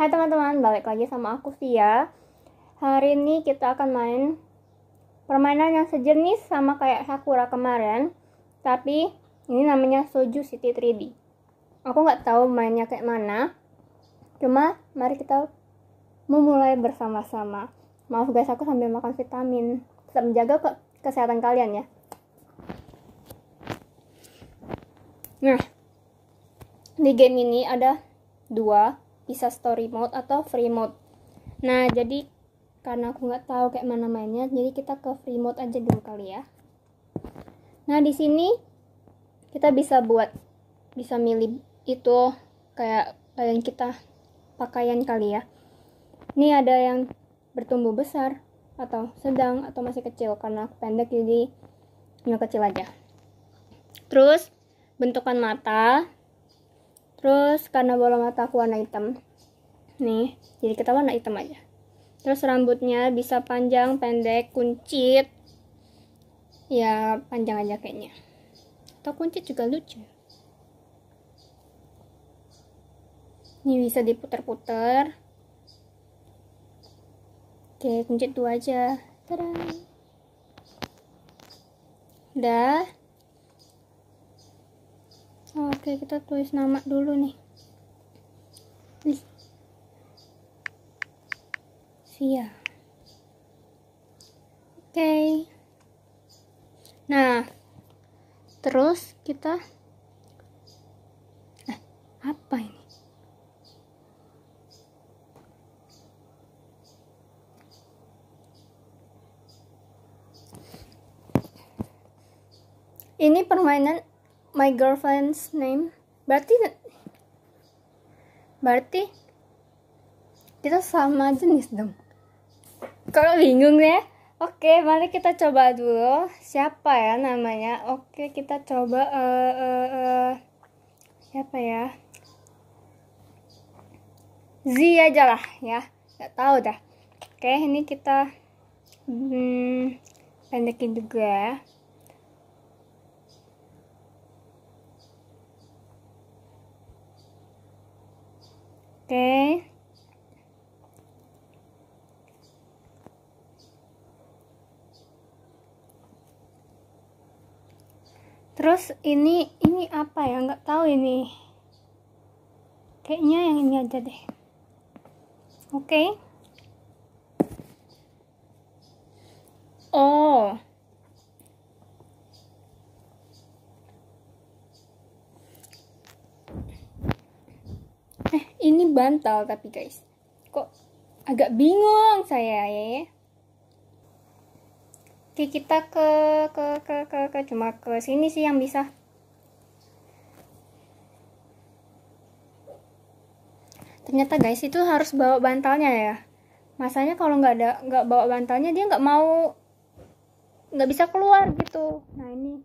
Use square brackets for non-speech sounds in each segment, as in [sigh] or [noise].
Hai teman-teman, balik lagi sama aku ya. Hari ini kita akan main permainan yang sejenis sama kayak Sakura kemarin, tapi ini namanya Soju City 3D. Aku nggak tahu mainnya kayak mana, cuma mari kita memulai bersama-sama. Maaf guys, aku sambil makan vitamin. Tetap menjaga ke kesehatan kalian ya. Nah, di game ini ada dua bisa story mode atau free mode nah jadi karena aku nggak tahu kayak mana mainnya jadi kita ke free mode aja dulu kali ya nah di sini kita bisa buat bisa milih itu kayak kalian kita pakaian kali ya ini ada yang bertumbuh besar atau sedang atau masih kecil karena aku pendek jadi yang kecil aja terus bentukan mata terus karena bola mata aku warna hitam nih jadi kita warna hitam aja terus rambutnya bisa panjang pendek kuncit ya panjang aja kayaknya atau kuncit juga lucu ini bisa diputer-puter oke kuncit dua aja Tada. udah oke kita tulis nama dulu nih Sia oke nah terus kita eh, apa ini ini permainan my girlfriend's name berarti berarti kita sama jenis dong kalau bingung ya oke mari kita coba dulu siapa ya namanya oke kita coba uh, uh, uh, siapa ya Z aja lah ya nggak tahu dah oke ini kita hmm, pendekin juga ya Oke, terus ini ini apa ya nggak tahu ini kayaknya yang ini aja deh oke okay. Ini bantal tapi guys. Kok agak bingung saya ya. Oke, kita ke ke ke ke, ke cuma ke sini sih yang bisa. Ternyata guys itu harus bawa bantalnya ya. Masanya kalau nggak ada nggak bawa bantalnya dia nggak mau nggak bisa keluar gitu. Nah ini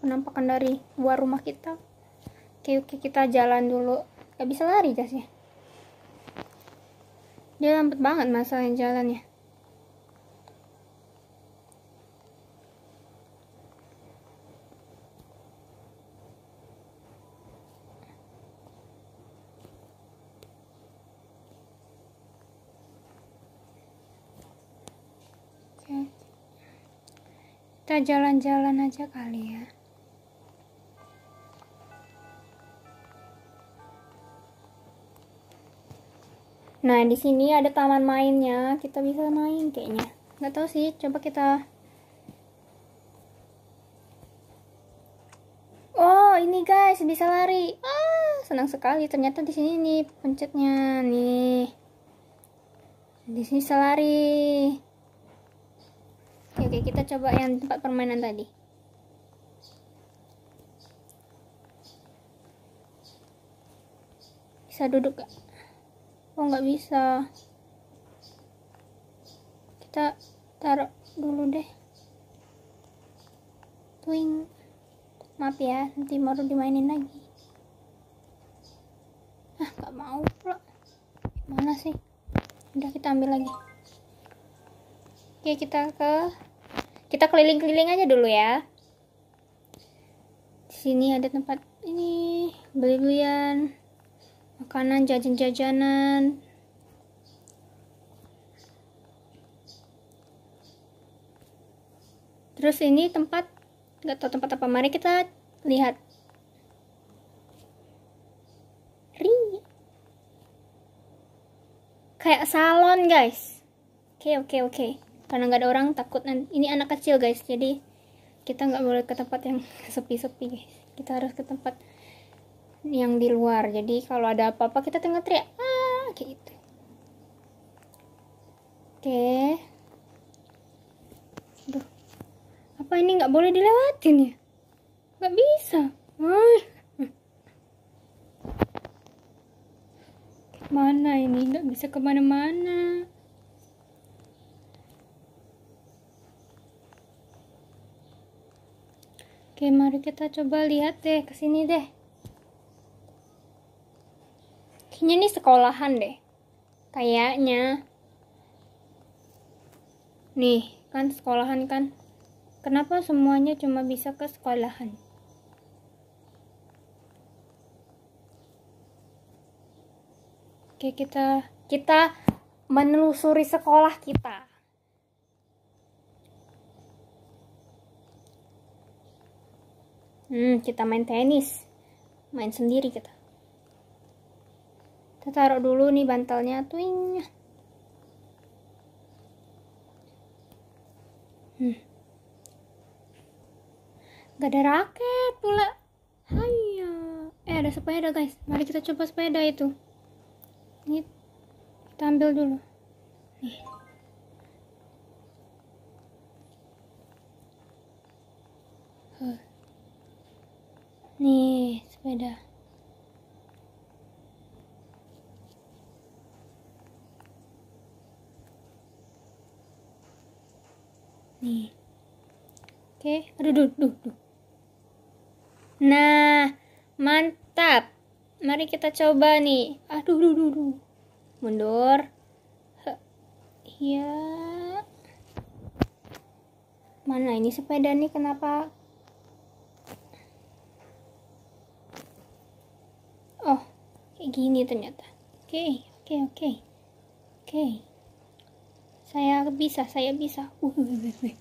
penampakan dari luar rumah kita. Oke, oke kita jalan dulu. Gak bisa lari jasnya. Dia lambat banget masalahnya jalannya. kita jalan-jalan aja kali ya Nah, di sini ada taman mainnya. Kita bisa main kayaknya. Nggak tahu sih, coba kita Oh, ini guys, bisa lari. Ah, senang sekali. Ternyata di sini nih pencetnya nih. Di sini bisa lari. Oke, oke, kita coba yang tempat permainan tadi. Bisa duduk gak? oh nggak bisa kita taruh dulu deh twing maaf ya nanti baru dimainin lagi ah nggak mau pula mana sih udah kita ambil lagi oke kita ke kita keliling-keliling aja dulu ya di sini ada tempat ini beli-belian makanan jajan-jajanan terus ini tempat nggak tau tempat apa mari kita lihat Ring. kayak salon guys oke okay, oke okay, oke okay. karena nggak ada orang takut ini anak kecil guys jadi kita nggak boleh ke tempat yang [laughs] sepi-sepi guys kita harus ke tempat yang di luar jadi kalau ada apa-apa kita tinggal teriak ah kayak gitu oke okay. apa ini nggak boleh dilewatin ya nggak bisa ah. mana ini nggak bisa kemana-mana Oke, mari kita coba lihat deh kesini deh kayaknya ini sekolahan deh kayaknya nih kan sekolahan kan kenapa semuanya cuma bisa ke sekolahan oke kita kita menelusuri sekolah kita hmm kita main tenis main sendiri kita kita taruh dulu nih bantalnya twing hmm. gak ada raket pula Hayo. eh ada sepeda guys mari kita coba sepeda itu ini kita ambil dulu nih nih sepeda Aduh, duh, duh, duh. Nah, mantap. Mari kita coba nih. Aduh, duh, duh, duh. Mundur. Iya. Mana ini sepeda nih? Kenapa? Oh, kayak gini ternyata. Oke, okay, oke, okay, oke. Okay. Oke. Saya bisa, saya bisa. Uh, uh, uh, uh.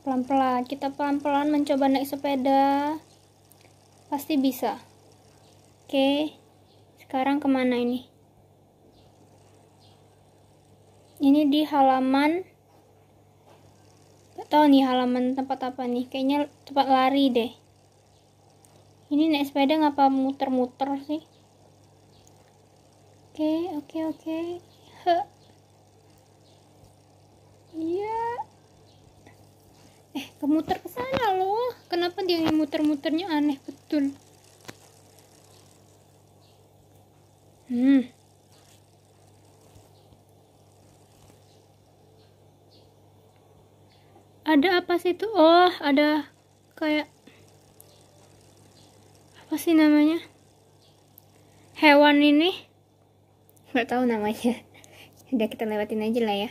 pelan-pelan kita pelan-pelan mencoba naik sepeda pasti bisa oke sekarang kemana ini ini di halaman gak tahu nih halaman tempat apa nih kayaknya tempat lari deh ini naik sepeda ngapa muter-muter sih oke oke oke muter ke sana loh kenapa dia muter-muternya aneh betul hmm ada apa sih itu oh ada kayak apa sih namanya hewan ini nggak tahu namanya [laughs] udah kita lewatin aja lah ya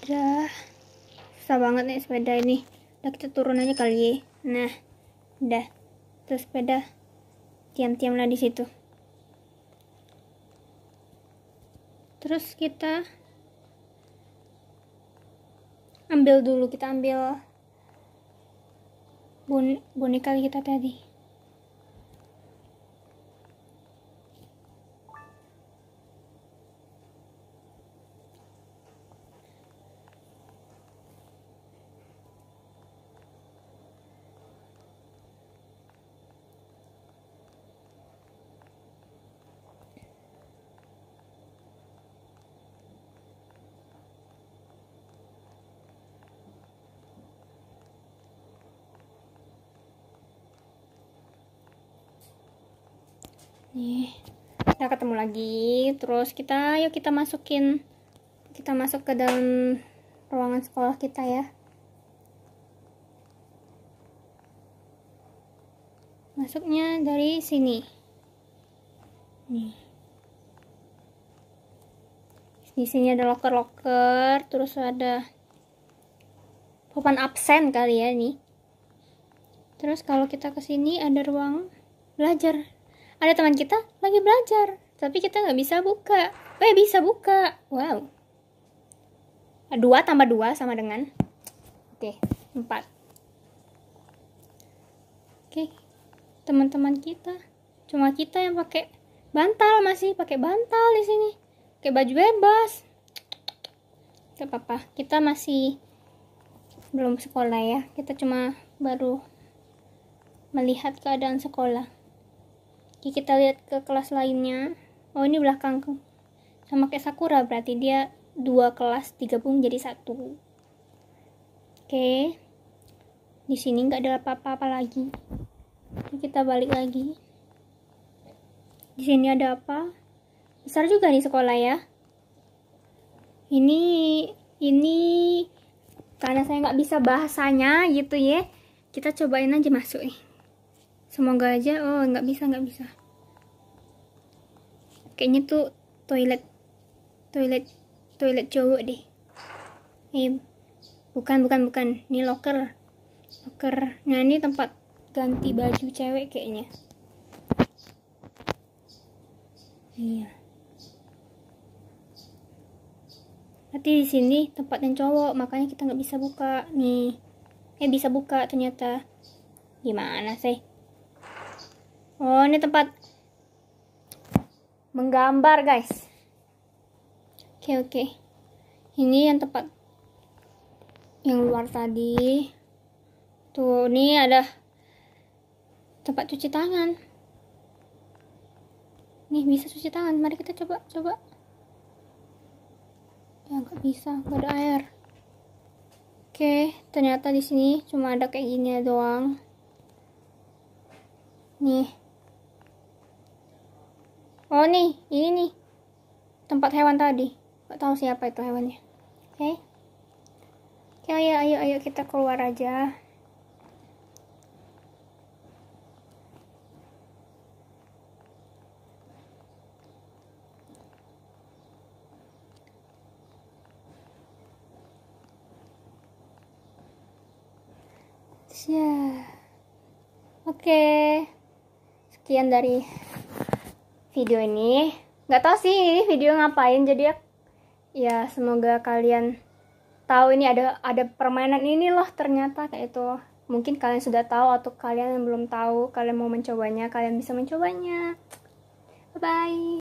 udah susah banget nih sepeda ini udah kita turun aja kali ya nah udah terus sepeda diam-diam lah di situ terus kita ambil dulu kita ambil bun boneka kita tadi nih kita ketemu lagi terus kita yuk kita masukin kita masuk ke dalam ruangan sekolah kita ya masuknya dari sini nih di sini ada locker locker, terus ada papan absen kali ya nih terus kalau kita ke sini ada ruang belajar ada teman kita lagi belajar tapi kita nggak bisa buka eh bisa buka wow dua tambah dua sama dengan oke empat oke teman-teman kita cuma kita yang pakai bantal masih pakai bantal di sini pakai baju bebas gak apa-apa kita masih belum sekolah ya kita cuma baru melihat keadaan sekolah Oke, kita lihat ke kelas lainnya. Oh, ini belakang. Sama kayak Sakura, berarti dia dua kelas digabung jadi satu. Oke. Di sini nggak ada apa-apa lagi. Oke, kita balik lagi. Di sini ada apa? Besar juga nih sekolah ya. Ini ini karena saya nggak bisa bahasanya gitu ya. Kita cobain aja masuk nih semoga aja oh nggak bisa nggak bisa kayaknya tuh toilet toilet toilet cowok deh eh bukan bukan bukan ini locker locker nah ini tempat ganti baju cewek kayaknya iya nanti di sini tempat yang cowok makanya kita nggak bisa buka nih eh bisa buka ternyata gimana sih Oh, ini tempat menggambar, guys. Oke, okay, oke. Okay. Ini yang tempat yang luar tadi. Tuh, ini ada tempat cuci tangan. Nih, bisa cuci tangan. Mari kita coba, coba. Ya, nggak bisa, nggak ada air. Oke, okay, ternyata di sini cuma ada kayak gini doang. Nih oh nih ini nih tempat hewan tadi Gak tahu siapa itu hewannya oke okay. okay, ayo ayo ayo kita keluar aja Ya. Yeah. Oke. Okay. Sekian dari video ini nggak tahu sih ini video ngapain jadi ya, ya semoga kalian tahu ini ada ada permainan ini loh ternyata kayak itu mungkin kalian sudah tahu atau kalian yang belum tahu kalian mau mencobanya kalian bisa mencobanya bye bye